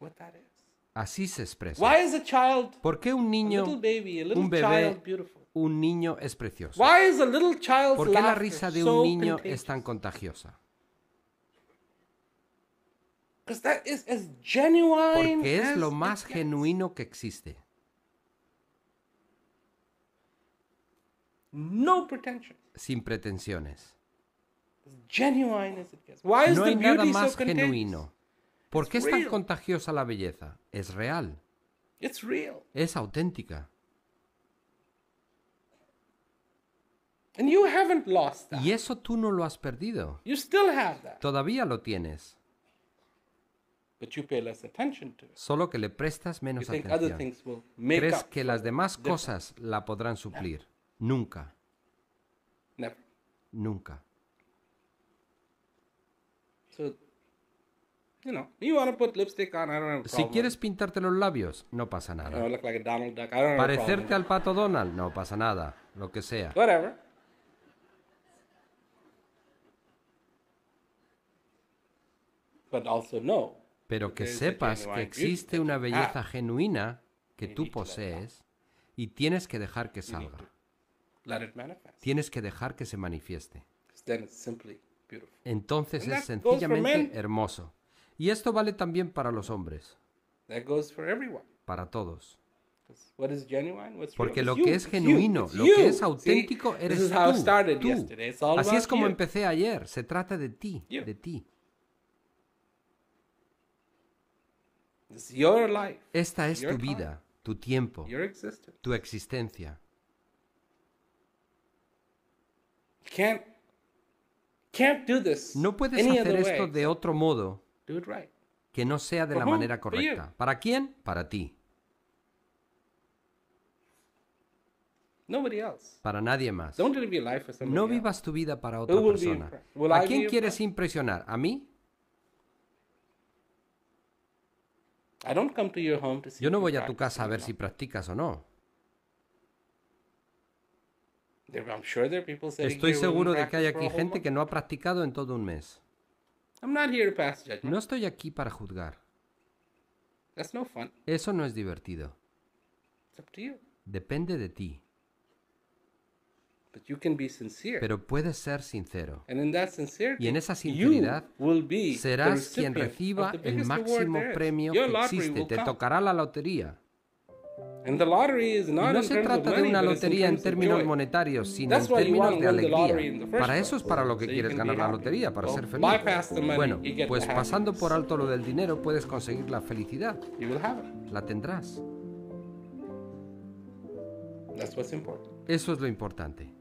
what that is. Así se expresa. Why is a child, ¿Por qué un niño, un bebé, un niño es precioso? Why is a child's ¿Por qué la risa de un niño es tan contagiosa? That is Porque es lo más genuino que existe. No Sin pretensiones. no hay nada más so genuino ¿Por qué es tan contagiosa la belleza? Es real. Es auténtica. Y eso tú no lo has perdido. Todavía lo tienes. Solo que le prestas menos atención. Crees que las demás cosas la podrán suplir. Nunca. Nunca. So si quieres pintarte los labios, no pasa nada. Parecerte al pato Donald, no pasa nada. Lo que sea. Pero que sepas que existe una belleza genuina que tú posees y tienes que dejar que salga. Tienes que dejar que se manifieste. Entonces es sencillamente hermoso. Y esto vale también para los hombres. Para todos. Porque lo que es genuino, lo que es auténtico, eres tú. Así es como empecé ayer. Se trata de ti, de ti. Esta es tu vida, tu tiempo, tu existencia. No puedes hacer esto de otro modo que no sea de la manera correcta. ¿Para quién? Para ti. Nobody else. Para nadie más. no vivas tu vida para otra persona. ¿A quién quieres impresionar? ¿A mí? Yo no voy a tu casa a ver si practicas o no. Estoy seguro de que hay aquí gente que no ha practicado en todo un mes. No estoy aquí para juzgar. Eso no es divertido. Depende de ti. Pero puedes ser sincero. y en esa sinceridad serás quien reciba el máximo premio que existe. Te tocará la lotería no se trata de una lotería en términos monetarios, sino en términos de alegría. Para eso es para lo que quieres ganar la lotería, para ser feliz. Bueno, pues pasando por alto lo del dinero puedes conseguir la felicidad. La tendrás. Eso es lo importante.